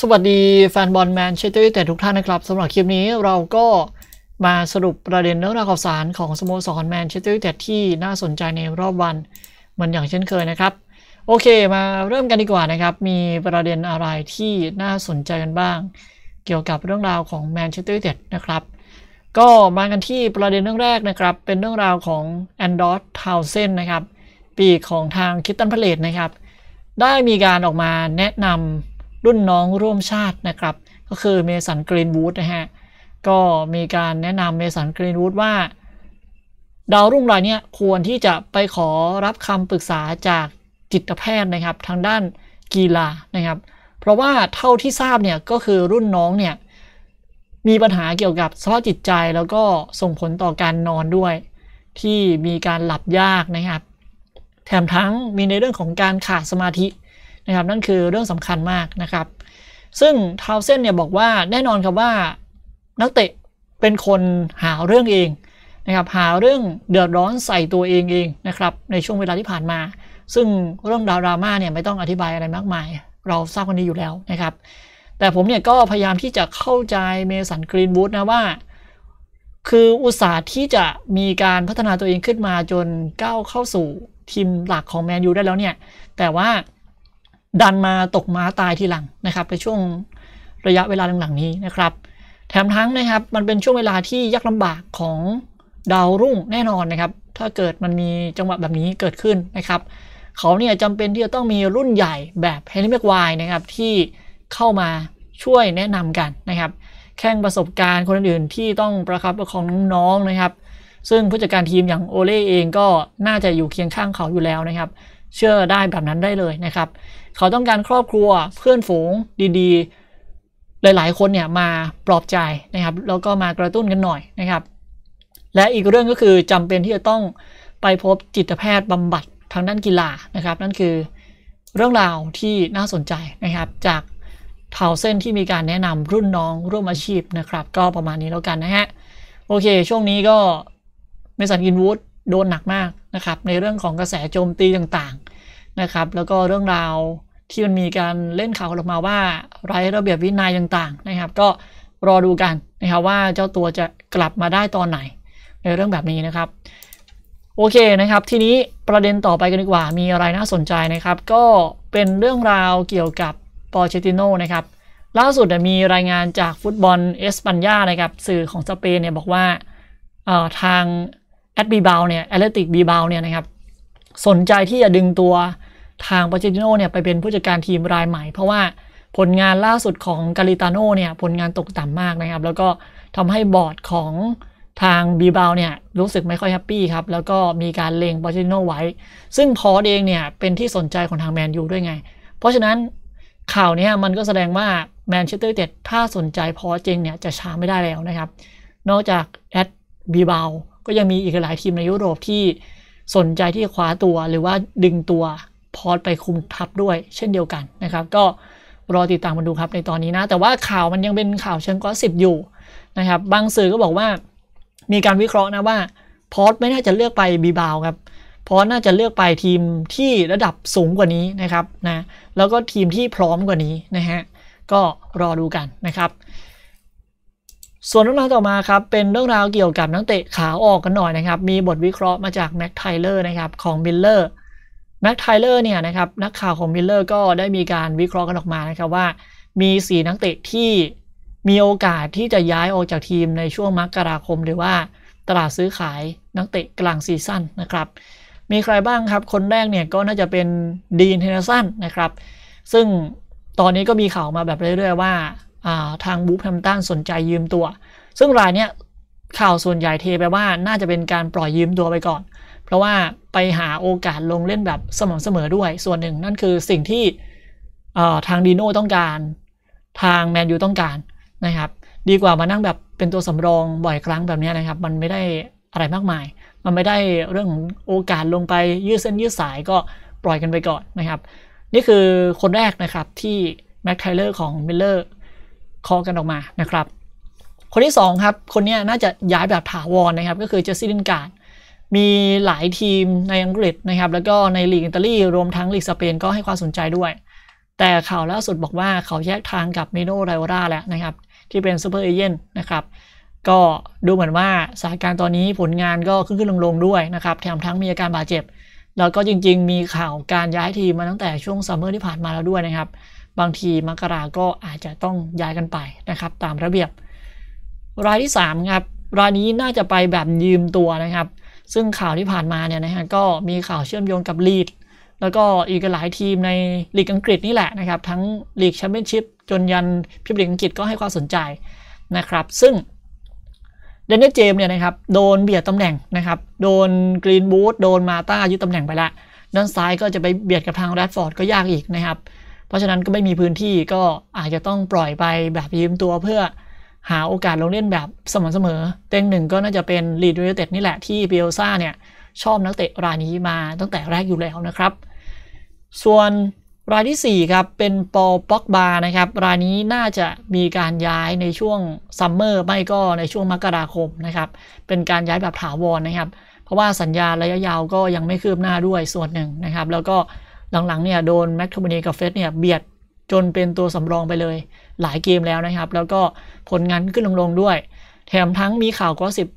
สวัสดีแฟนบอลแมนเชสเตอร์ยูไนเต็ดทุกท่านนะครับสำหรับคลิปนี้เราก็มาสรุปประเด็นเรื่องราวข่าวสารของสโมสรแมนเชสเตอร์ยูไนเต็ดที่น่าสนใจในรอบวันเหมือนอย่างเช่นเคยนะครับ โอเคมาเริ่มกันดีกว่านะครับ มีประเด็นอะไรที่น่าสนใจกันบ้าง เกี่ยวกับเรื่องราวของแมนเชสเตอร์ยูไนเต็ดนะครับ ก็มากันที่ประเด็นเรื่องแรกนะครับ เป็นเรื่องราวของแอนดอร์ทาวเซนนะครับปีกของทางคิตตันพเลตนะครับ ได้มีการออกมาแนะนำรุ่นน้องร่วมชาตินะครับ ก็คือเมสันกรีนวูดนะฮะ ก็มีการแนะนำเมสันกรีนวูดว่า ดาวรุ่งรายเนี่ยควรที่จะไปขอรับคำปรึกษาจากจิตแพทย์นะครับ ทางด้านกีฬานะครับ เพราะว่าเท่าที่ทราบเนี่ย ก็คือรุ่นน้องเนี่ย มีปัญหาเกี่ยวกับสภาพจิตใจแล้วก็ส่งผลต่อการนอนด้วย ที่มีการหลับยากนะครับแถมทั้งมีในเรื่องของการขาดสมาธินะครับ นั่นคือเรื่องสำคัญมากนะครับ ซึ่งทาวเซนเนี่ยบอกว่า แน่นอนครับว่านักเตะเป็นคนหาเรื่องเองนะครับ หาเรื่องเดือดร้อนใส่ตัวเองเองนะครับในช่วงเวลาที่ผ่านมา ซึ่งเรื่องดาราม่าเนี่ยไม่ต้องอธิบายอะไรมากมาย เราทราบกันดีอยู่แล้วนะครับ แต่ผมเนี่ยก็พยายามที่จะเข้าใจเมสันกรีนวูดนะว่า คืออุตสาห์ที่จะมีการพัฒนาตัวเองขึ้นมาจนก้าวเข้าสู่ทีมหลักของแมนยูได้แล้วเนี่ย แต่ว่าดันมาตกม้าตายทีหลังนะครับในช่วงระยะเวลาหลังๆนี้นะครับ แถมทั้งนะครับมันเป็นช่วงเวลาที่ยากลำบากของดาวรุ่งแน่นอนนะครับ ถ้าเกิดมันมีจังหวะแบบนี้เกิดขึ้นนะครับเขาเนี่ยจำเป็นที่จะต้องมีรุ่นใหญ่แบบเฮนรี่ม็กไวนะครับ ที่เข้ามาช่วยแนะนำกันนะครับ แข่งประสบการณ์คนอื่นที่ต้องประครับประคองน้องๆนะครับ ซึ่งผู้จัดการทีมอย่างโอเล่เองก็น่าจะอยู่เคียงข้างเขาอยู่แล้วนะครับ เชื่อได้แบบนั้นได้เลยนะครับเขาต้องการครอบครัวเพื่อนฝูงดี ๆ หลาย ๆคนเนี่ยมาปลอบใจนะครับแล้วก็มากระตุ้นกันหน่อยนะครับ และอีกเรื่องก็คือจำเป็นที่จะต้องไปพบจิตแพทย์บำบัดทางด้านกีฬานะครับ นั่นคือเรื่องราวที่น่าสนใจนะครับ จากเทาเส้นที่มีการแนะนำรุ่นน้องร่วมอาชีพนะครับ ก็ประมาณนี้แล้วกันนะฮะ โอเคช่วงนี้ก็เมสันกินวูดโดนหนักมากนะครับในเรื่องของกระแสโจมตีต่างๆนะครับแล้วก็เรื่องราวที่มันมีการเล่นข่าวออกมาว่าไร้ระเบียบวินัยต่างๆนะครับก็รอดูกันนะครับว่าเจ้าตัวจะกลับมาได้ตอนไหนในเรื่องแบบนี้นะครับ โอเคนะครับ ทีนี้ประเด็นต่อไปกันดีกว่า มีอะไรน่าสนใจนะครับ ก็เป็นเรื่องราวเกี่ยวกับปอเชติโน่นะครับล่าสุดมีรายงานจากฟุตบอลเอสปันยานะครับสื่อของสเปนเนี่ยบอกว่าทางแอดบีบาวเนี่ยแอตเลติกบีบาวเนี่ยนะครับสนใจที่จะดึงตัวทางปาเจติโนเนี่ยไปเป็นผู้จัดการทีมรายใหม่เพราะว่าผลงานล่าสุดของกาลิตาโนเนี่ยผลงานตกต่ำมากนะครับแล้วก็ทำให้บอร์ดของทางบีบาวเนี่ยรู้สึกไม่ค่อยแฮปปี้ครับแล้วก็มีการเลงปาเจติโนไว้ ซึ่งพอเองเนี่ยเป็นที่สนใจของทางแมนยูด้วยไง เพราะฉะนั้นข่าวนี้มันก็แสดงว่าแมนเชสเตอร์เต็ดถ้าสนใจพอจริงเนี่ยจะช้าไม่ได้แล้วนะครับ นอกจากแอดบีบาวก็ยังมีอีกหลายทีมในยุโรปที่สนใจที่คว้าตัวหรือว่าดึงตัวพอร์ตไปคุมทับด้วยเช่นเดียวกันนะครับก็รอติดตามมาดูครับในตอนนี้นะแต่ว่าข่าวมันยังเป็นข่าวเชิงกอสิบอยู่นะครับบางสื่อก็บอกว่ามีการวิเคราะห์นะว่าพอร์ตไม่น่าจะเลือกไปบีบาวครับพอร์ตน่าจะเลือกไปทีมที่ระดับสูงกว่านี้นะครับนะแล้วก็ทีมที่พร้อมกว่านี้นะฮะ ก็รอดูกันนะครับ ส่วนเรื่องราวต่อมาครับเป็นเรื่องราวเกี่ยวกับนักเตะขาออกกันหน่อยนะครับมีบทวิเคราะห์มาจากแม็กไทเลอร์นะครับของบิลเลอร์แม็กไทเลอร์เนี่ยนะครับนักข่าวของมิลเลอร์ก็ได้มีการวิเคราะห์กันออกมานะครับว่า มี 4 นักเตะที่มีโอกาสที่จะย้ายออกจากทีมในช่วงมกราคม หรือว่าตลาดซื้อขายนักเตะกลางซีซั่นนะครับ มีใครบ้างครับคนแรกเนี่ยก็น่าจะเป็นดีนเฮนเนสันนะครับ ซึ่งตอนนี้ก็มีข่าวมาแบบเรื่อยๆ ว่าาทางบูฟแฮมตันสนใจยืมตัว ซึ่งรายเนี้ยข่าวส่วนใหญ่เทไปว่าน่าจะเป็นการปล่อยยืมตัวไปก่อนเพราะว่าไปหาโอกาสลงเล่นแบบสม่ำเสมอด้วยส่วนหนึ่งนั่นคือสิ่งที่ทางดีโน่ต้องการทางแมนยูต้องการนะครับดีกว่ามานั่งแบบเป็นตัวสำรองบ่อยครั้งแบบนี้นะครับ มันไม่ได้อะไรมากมาย มันไม่ได้เรื่องโอกาสลงไปยืดเส้นยืดสายก็ปล่อยกันไปก่อนนะครับนี่คือคนแรกนะครับที่แม็กไทเลอร์ของมิลเลอร์คอกันออกมานะครับ คนที่2ครับคนนี้น่าจะย้ายแบบถาวรนะครับก็คือเจสซี่ลินการ์มีหลายทีมในอังกฤษนะครับ แล้วก็ในลีกอิตาลี รวมทั้งลีกสเปนก็ให้ความสนใจด้วย แต่ข่าวล่าสุดบอกว่าเขาแยกทางกับเมโนไรโอราแล้วนะครับ ที่เป็นซูเปอร์เอเย่นนะครับ ก็ดูเหมือนว่าสถานการณ์ตอนนี้ผลงานก็ขึ้นขึ้นลงลงด้วยนะครับ แถมทั้งมีอาการบาดเจ็บ แล้วก็จริง ๆ มีข่าวการย้ายทีมมาตั้งแต่ช่วงซัมเมอร์ที่ผ่านมาแล้วด้วยนะครับ บางทีมกรา ก็อาจจะต้องย้ายกันไปนะครับ ตามระเบียบ รายที่3ครับ รายนี้น่าจะไปแบบยืมตัวนะครับซึ่งข่าวที่ผ่านมาเนี่ยนะฮะก็มีข่าวเชื่อมโยงกับลีดแล้วก็อีกหลายทีมในลีกอังกฤษนี่แหละนะครับ ทั้งลีกแชมเปี้ยนชิพจนยันพิบลีกอังกฤษก็ให้ความสนใจ นะครับ ซึ่งเดนนิสเจมเนี่ยนะครับโดนเบียดตำแหน่งนะครับ โดนกรีนบูธโดนมาตายึดตำแหน่งไปละ ด้านซ้ายก็จะไปเบียดกับทางแรดฟอร์ดก็ยากอีกนะครับ เพราะฉะนั้นก็ไม่มีพื้นที่ก็อาจจะต้องปล่อยไปแบบยืมตัวเพื่อหาโอกาสลงเล่นแบบสม่ำเสมอ เต็งหนึ่งก็น่าจะเป็นลีดเวลเต็ดนี่แหละที่เบลซ่าเนี่ยชอบนักเตะรายนี้มาตั้งแต่แรกอยู่แล้วนะครับ ส่วนรายที่4ครับเป็นปอป็อกบานะครับรายนี้น่าจะมีการย้ายในช่วงซัมเมอร์ไม่ก็ในช่วงมกราคมนะครับเป็นการย้ายแบบถาวรนนะครับ เพราะว่าสัญญาระยะยาวก็ยังไม่คืบหน้าด้วยส่วนหนึ่งนะครับ แล้วก็หลังๆเนี่ยโดนแม็กโทมินีกับเฟสเนี่ยเบียดจนเป็นตัวสำรองไปเลยหลายเกมแล้วนะครับ แล้วก็ผลงานขึ้นลง ๆ ด้วย แถมทั้งมีข่าวก็สิบ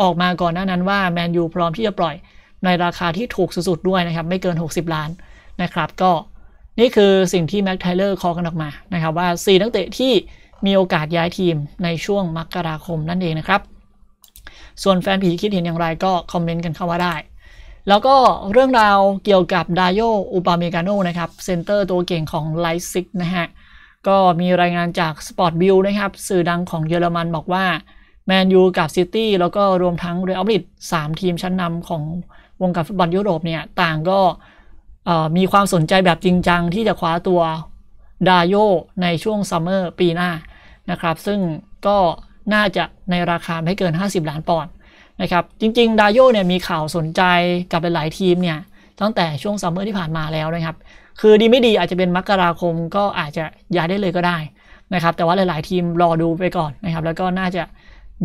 ออกมาก่อน หน้านั้นว่าแมนยูพร้อมที่จะปล่อย ในราคาที่ถูกสุดๆด้วยนะครับ ไม่เกิน 60 ล้านนะครับ ก็นี่คือสิ่งที่แม็กไทเลอร์คอกันออกมานะครับว่า 4 นักเตะที่มีโอกาสย้ายทีมในช่วงมกราคมนั่นเองนะครับ ส่วนแฟนผีคิดเห็นอย่างไรก็คอมเมนต์กันเข้ามาได้แล้วก็เรื่องราวเกี่ยวกับดายโออุปาเมกาโนนะครับเซนเตอร์ตัวเก่งของไลซิกนะฮะก็มีรายงานจากสปอร์ตบิลนะครับ สื่อดังของเยอรมันบอกว่าแมนยูกับซิตี้แล้วก็รวมทั้งเรอัลมาดริดสามทีมชั้นนำของวงการฟุตบอลยุโรปเนี่ยต่างก็มีความสนใจแบบจริงจังที่จะคว้าตัวดาโยในช่วงซัมเมอร์ปีหน้านะครับ ซึ่งก็น่าจะในราคาไม่เกิน 50ล้านปอนด์นะครับ จริง ๆดาโยเนี่ยมีข่าวสนใจกับหลายๆทีมเนี่ยตั้งแต่ช่วงซัมเมอร์ที่ผ่านมาแล้วนะครับคือดีไม่ดีอาจจะเป็นมกราคมก็อาจจะย้ายได้เลยก็ได้นะครับ แต่ว่าหลาย ๆ ทีมรอดูไปก่อนนะครับ แล้วก็น่าจะ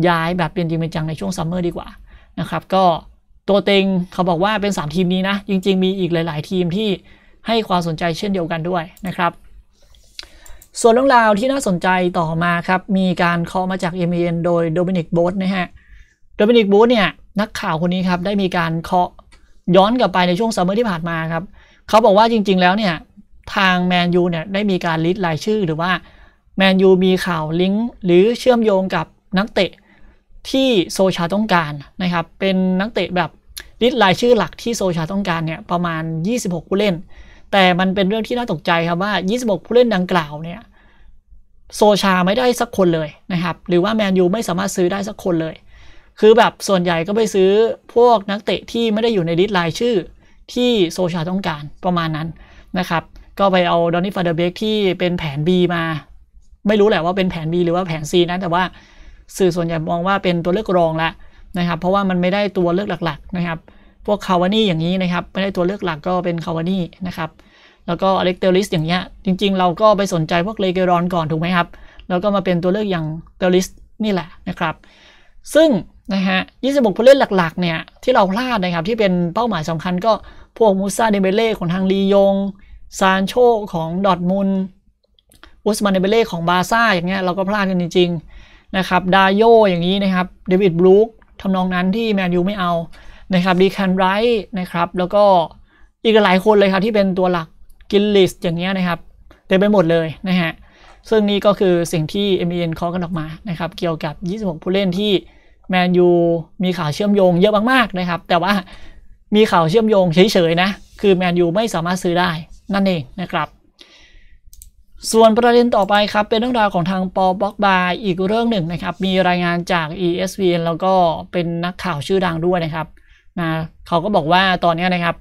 ย้ายแบบเป็นจริงเป็นจังในช่วงซัมเมอร์ดีกว่านะครับ ก็ตัวเต็งเขาบอกว่าเป็น 3 ทีมนี้นะ จริงๆ มีอีกหลาย ๆ ทีมที่ให้ความสนใจเช่นเดียวกันด้วยนะครับ ส่วนเรื่องราวที่น่าสนใจต่อมาครับมีการเคาะมาจาก m อมโดยโดมินิกโบสนะฮะโดมินิกโบสเนี่ยนักข่าวคนนี้ครับได้มีการเคาะย้อนกลับไปในช่วงซัมเมอร์ที่ผ่านมาครับเขาบอกว่าจริงๆ แล้วเนี่ยทางแมนยูเนี่ยได้มีการลิสต์รายชื่อหรือว่าแมนยูมีข่าวลิงก์หรือเชื่อมโยงกับนักเตะที่โซชาต้องการนะครับเป็นนักเตะแบบลิสต์รายชื่อหลักที่โซชาต้องการเนี่ยประมาณ 26 ผู้เล่น แต่มันเป็นเรื่องที่น่าตกใจครับว่า 26 ผู้เล่นดังกล่าวเนี่ยโซชาไม่ได้สักคนเลยนะครับหรือว่าแมนยูไม่สามารถซื้อได้สักคนเลยคือแบบส่วนใหญ่ก็ไปซื้อพวกนักเตะที่ไม่ได้อยู่ในลิสต์รายชื่อที่โซชาต้องการประมาณนั้นนะครับ ก็ไปเอาดอนนี่ฟาเดอร์เบกที่เป็นแผน B มา ไม่รู้แหละว่าเป็นแผน B หรือว่าแผน C นะ แต่ว่าสื่อส่วนใหญ่มองว่าเป็นตัวเลือกรองละนะครับ เพราะว่ามันไม่ได้ตัวเลือกหลักๆนะครับ พวกคาวานี่อย่างนี้นะครับ ไม่ได้ตัวเลือกหลักก็เป็นคาวานี่นะครับ แล้วก็อเล็กเตอริสอย่างเงี้ย จริงๆ เราก็ไปสนใจพวกเลเกรอนก่อนถูกไหมครับ แล้วก็มาเป็นตัวเลือกอย่างเตอริสนี่แหละนะครับ ซึ่งนะฮะยี่สิบหกผู้เล่นหลักๆเนี่ยที่เราพลาดนะครับที่เป็นเป้าหมายสำคัญก็พวกมูซาเดเบเล่ของทางลียงซานโชของดอทมุนอุสมาเดเบเล่ของบาซ่าอย่างเงี้ยเราก็พลาดกันจริงๆนะครับดาโยอย่างนี้นะครับเดวิดบลูคทำนองนั้นที่แมนยูไม่เอานะครับดีแคนไรท์นะครับแล้วก็ อีกหลายคนเลยครับ ที่เป็นตัวหลักกิลลิสอย่างเงี้ยนะครับเต็มไปหมดเลยนะฮะ ซึ่งนี่ก็คือสิ่งที่เอ็มเอนคาะกันออกมานะครับเกี่ยวกับ 26 ผู้เล่นที่แมนยูมีข่าวเชื่อมโยง เยอะมากๆนะครับแต่ว่ามีข่าวเชื่อมโยงเฉยๆนะ คือแมนยูไม่สามารถซื้อได้นั่นเองนะครับ ส่วนประเด็นต่อไปครับเป็นเรื่องราวของทางปอบ็อกบายอีกเรื่องหนึ่งนะครับ มีรายงานจาก ESPN แล้วก็เป็นนักข่าวชื่อดังด้วยนะครับนะเขาก็บอกว่าตอนนี้นะครับ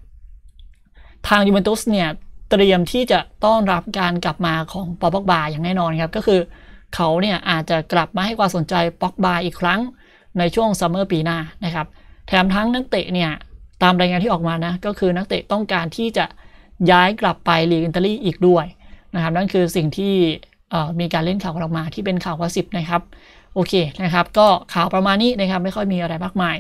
ทางยูเวนตุสเนี่ย เตรียมที่จะต้อนรับการกลับมาของปอบ็อกบายอย่างแน่นอนครับ ก็คือเขาเนี่ยอาจจะกลับมาให้ความสนใจบ็อกบายอีกครั้งในช่วงซัมเมอร์ปีหน้านะครับ แถมทั้งนักเตะเนี่ยตามรายงานที่ออกมานะก็คือนักเตะต้องการที่จะย้ายกลับไปลีกอิตาลีอีกด้วยนะครับนั่นคือสิ่งที่มีการเล่นข่าวออกมา ที่เป็นข่าวก่าสิบนะครับโอเคนะครับ ก็ข่าวประมาณนี้นะครับไม่ค่อยมีอะไรมากมาย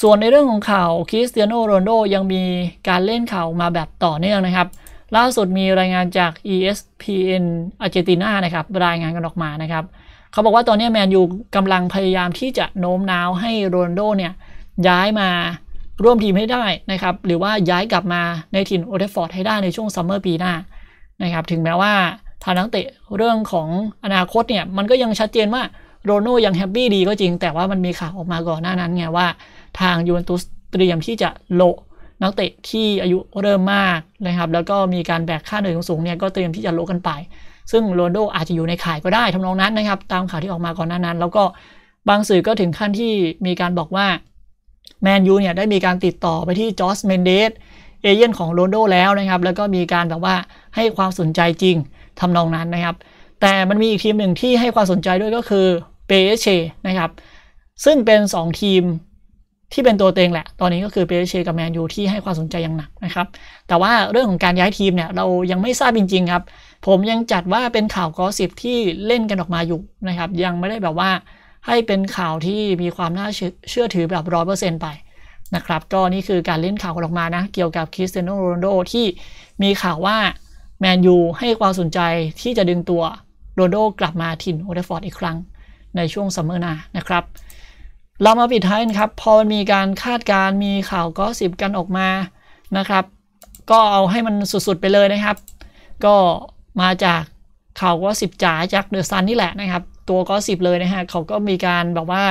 ส่วนในเรื่องของข่าวคริสเตียโนโรนโดยังมีการเล่นข่าวมาแบบต่อเนื่องนะครับ ล่าสุดมีรายงานจาก ESPN อาร์เจนตินานะครับรายงานกันออกมานะครับเขาบอกว่าตอนนี้แมนยูกำลังพยายามที่จะโน้มน้าวให้โรนโดเนี่ยย้ายมาร่วมทีมให้ได้นะครับ หรือว่าย้ายกลับมาในถิ่นโอเทฟอร์ดให้ได้ในช่วงซัมเมอร์ปีหน้านะครับถึงแม้ว่าทางนักเตะเรื่องของอนาคตเนี่ย มันก็ยังชัดเจนว่าโรโน่ยังแฮปปี้ดีก็จริง แต่ว่ามันมีข่าวออกมาก่อนหน้านั้นไงว่า ทางยูเวนตุสเตรียมที่จะโลนักเตะที่อายุเริ่มมากนะครับแล้วก็มีการแบกค่าเหนื่อยสูงเนี่ยก็เตรียมที่จะโลกันไปซึ่งโรนัลอาจจะอยู่ในข่ายก็ได้ทำนองนั้นนะครับตามข่าวที่ออกมาก่อนหน้านั้น แล้วก็บางสื่อก็ถึงขั้นที่มีการบอกว่าแมนยูเนี่ยได้มีการติดต่อไปที่จอสเมนเดสเอเย่นของโรนโดแล้วนะครับ แล้วก็มีการแบบว่าให้ความสนใจจริงทำนองนั้นนะครับ แต่มันมีอีกทีมหนึ่งที่ให้ความสนใจด้วยก็คือเปเชนะครับ ซึ่งเป็น 2 ทีมที่เป็นตัวเต็งแหละ ตอนนี้ก็คือเปเชกับแมนยูที่ให้ความสนใจอย่างหนักนะครับ แต่ว่าเรื่องของการย้ายทีมเนี่ยเรายังไม่ทราบจริงๆครับผมยังจัดว่าเป็นข่าวกอสิบที่เล่นกันออกมาอยู่นะครับ ยังไม่ได้แบบว่าให้เป็นข่าวที่มีความน่าเชื่อถือแบบร้อยเปอร์เซนต์ไปนะครับ ก็นี่คือการเล่นข่าวออกมานะเกี่ยวกับคริสเตียโนโรนโดที่มีข่าวว่าแมนยูให้ความสนใจที่จะดึงตัวโรนโดกลับมาถิ่นโอเดฟอร์ดอีกครั้งในช่วงซัมเมอร์นานะครับเรามาปิดท้ายกันครับพอมันมีการคาดการมีข่าวก็สิบกันออกมานะครับ ก็เอาให้มันสุดๆไปเลยนะครับ ก็มาจากข่าวก็สิบจ๋าจากเดอะซันนี่แหละนะครับตัวก็สิบเลยนะฮะ เขาก็มีการบอกว่า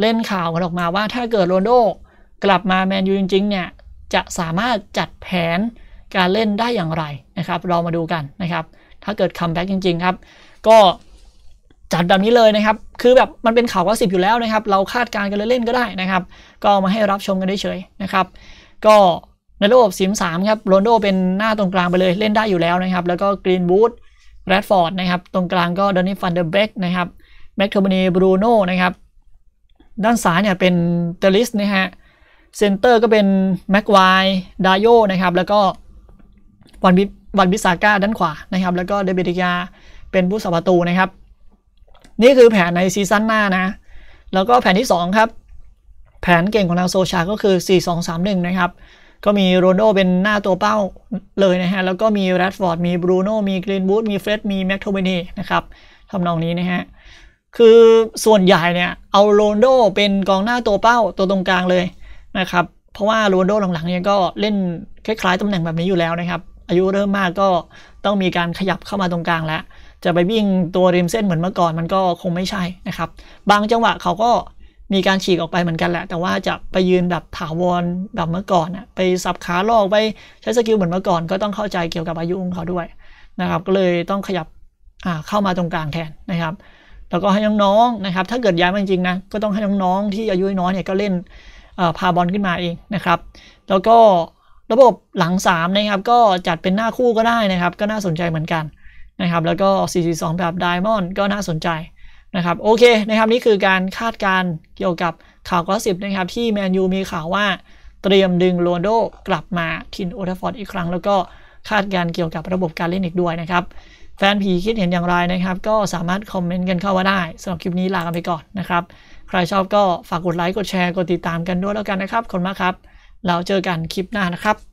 เล่นข่าวกันออกมาว่าถ้าเกิดโรนโดกลับมาแมนยูจริงๆเนี่ยจะสามารถจัดแผนการเล่นได้อย่างไรนะครับ เรามาดูกันนะครับถ้าเกิดคัมแบ็กจริง ๆ ครับ ก็จัดแบบนี้เลยนะครับ คือแบบมันเป็นข่าวว่าสิบอยู่แล้วนะครับเราคาดการณ์กันเล่นก็ได้นะครับ ก็มาให้รับชมกันได้เฉยนะครับก็ในระบบสิมสามครับโรนโดเป็นหน้าตรงกลางไปเลยเล่นได้อยู่แล้วนะครับ แล้วก็กรีนบูธแรดฟอร์ด นะครับ ตรงกลางก็ดอนนี่ฟันเดอร์เบกนะครับ แม็กโทมเนีบรูโน่นะครับ ด้านซ้ายเนี่ย เป็นเตลิสนะฮะ เซนเตอร์ก็เป็นแม็กไวดายโยนะครับ แล้วก็วันบิวันบิสาก้าด้านขวานะครับ แล้วก็เดเบติยาเป็นผู้สับประตูนะครับ นี่คือแผนในซีซั่นหน้านะ แล้วก็แผนที่ 2 ครับ แผนเก่งของทางโซชาก็คือ 4 2 3 1 นะครับก็มีโรนโดเป็นหน้าตัวเป้าเลยนะฮะ แล้วก็มีแรดฟอร์ดมีบรูโน่มีกรีนวูดมีเฟรดมีแม็กโทเบนีนะครับทำนองนี้นะฮะ คือส่วนใหญ่เนี่ย เอาโรนโดเป็นกองหน้าตัวเป้า ตัวตรงกลางเลยนะครับ เพราะว่าโรนโดหลังๆเนี่ยก็เล่นคล้ายๆตำแหน่งแบบนี้อยู่แล้วนะครับ อายุเริ่มมากก็ต้องมีการขยับเข้ามาตรงกลางแล้ว จะไปวิ่งตัวริมเส้นเหมือนเมื่อก่อนมันก็คงไม่ใช่นะครับ บางจังหวะเขาก็มีการฉีก ออกไปเหมือนกันแหละ แต่ว่าจะไปยืนแบบถาวรแบบเมื่อก่อนอะไปสับขาลอกไปใช้สกิลเหมือนเมื่อก่อน ก็ต้องเข้าใจเกี่ยวกับอายุของเขาด้วยนะครับก็เลยต้องขยับเข้ามาตรงกลางแทนนะครับ แล้วก็ให้น้องๆนะครับถ้าเกิดย้ายมาจริงๆนะก็ต้องให้น้องๆที่อายุน้อยเนี่ยก็เล่นพาบอลขึ้นมาเองนะครับแล้วก็ระบบหลัง3นะครับก็จัดเป็นหน้าคู่ก็ได้นะครับ ก็น่าสนใจเหมือนกันนะครับแล้วก็442แบบไดมอนด์ก็น่าสนใจนะครับโอเคนะครับนี่คือการคาดการเกี่ยวกับข่าวกอสิบนะครับ ที่แมนยูมีข่าวว่าเตรียมดึงโรนโดกลับมาทินโอทฟอร์ดอีกครั้ง แล้วก็คาดการเกี่ยวกับระบบการเล่นอีกด้วยนะครับ แฟนผีคิดเห็นอย่างไรนะครับ ก็สามารถคอมเมนต์กันเข้ามาได้สำหรับคลิปนี้ลากันไปก่อนนะครับใครชอบก็ฝากกดไลค์ กดแชร์ กดติดตามกันด้วยแล้วกันนะครับคนมากครับ เราเจอกันคลิปหน้านะครับ